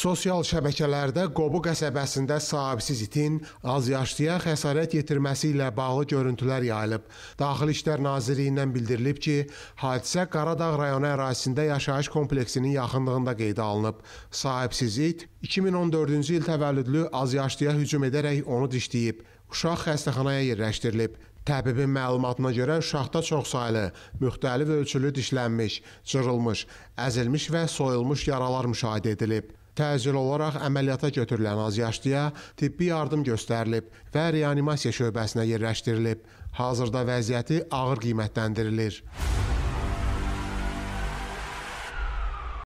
Sosial şəbəkələrdə Qobu qəsəbəsində sahibsiz itin azyaşlıya xəsarət yetirməsi ilə bağlı görüntülər yayılıb. Daxili İşlər Nazirliyindən bildirilib ki, hadisə Qaradağ rayonu ərazisində yaşayış kompleksinin yaxınlığında qeydə alınıb. Sahibsiz it 2014-cü il təvəllüdlü azyaşlıya hücum edərək onu dişləyib. Uşaq xəstəxanaya yerləşdirilib. Təbibin məlumatına görə uşaqda çoxsaylı, müxtəlif ölçülü dişlənmiş, cırılmış, əzilmiş və soyulmuş yaralar müşahidə edilib. Təcil olaraq əməliyyata götürülən azyaşlıya tibbi yardım göstərilib və reanimasiya şöbəsinə yerləşdirilib. Hazırda vəziyyəti ağır qiymətləndirilir.